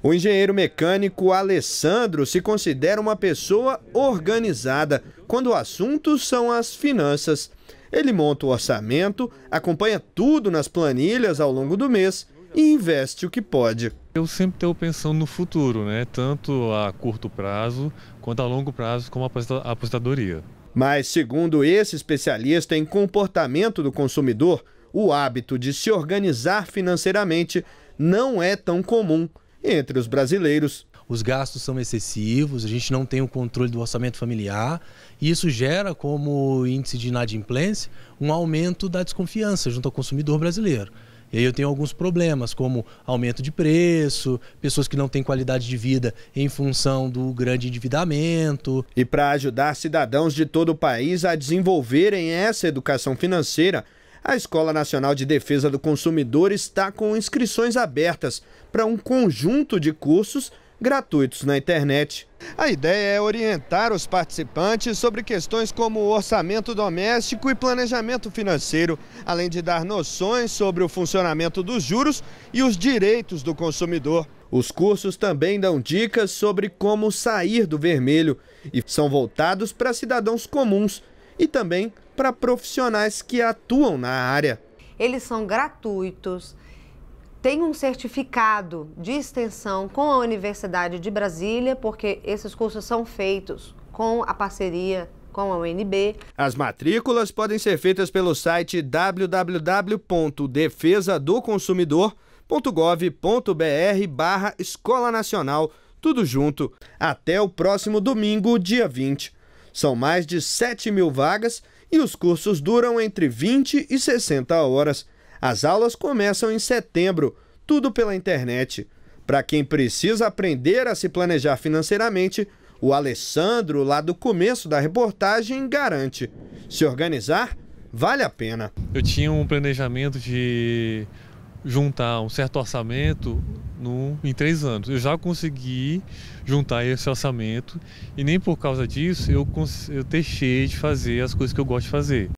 O engenheiro mecânico Alessandro se considera uma pessoa organizada quando o assunto são as finanças. Ele monta o orçamento, acompanha tudo nas planilhas ao longo do mês e investe o que pode. Eu sempre estou pensando no futuro, né? tanto a curto prazo quanto a longo prazo, como a aposentadoria. Mas, segundo esse especialista em comportamento do consumidor, o hábito de se organizar financeiramente não é tão comum entre os brasileiros. Os gastos são excessivos, a gente não tem o controle do orçamento familiar e isso gera, como índice de inadimplência, um aumento da desconfiança junto ao consumidor brasileiro. E aí eu tenho alguns problemas, como aumento de preço, pessoas que não têm qualidade de vida em função do grande endividamento. E para ajudar cidadãos de todo o país a desenvolverem essa educação financeira, a Escola Nacional de Defesa do Consumidor está com inscrições abertas para um conjunto de cursos gratuitos na internet. A ideia é orientar os participantes sobre questões como orçamento doméstico e planejamento financeiro, além de dar noções sobre o funcionamento dos juros e os direitos do consumidor. Os cursos também dão dicas sobre como sair do vermelho e são voltados para cidadãos comuns e também para profissionais que atuam na área. Eles são gratuitos, têm um certificado de extensão com a Universidade de Brasília, porque esses cursos são feitos com a parceria com a UNB. As matrículas podem ser feitas pelo site www.defesadoconsumidor.gov.br barra Escola Nacional, tudo junto. Até o próximo domingo, dia 20. São mais de 7 mil vagas e os cursos duram entre 20 e 60 horas. As aulas começam em setembro, tudo pela internet. Para quem precisa aprender a se planejar financeiramente, o Alessandro, lá do começo da reportagem, garante: se organizar, vale a pena. Eu tinha um planejamento de juntar um certo orçamento no, em três anos. Eu já consegui juntar esse orçamento e nem por causa disso eu, eu deixei de fazer as coisas que eu gosto de fazer.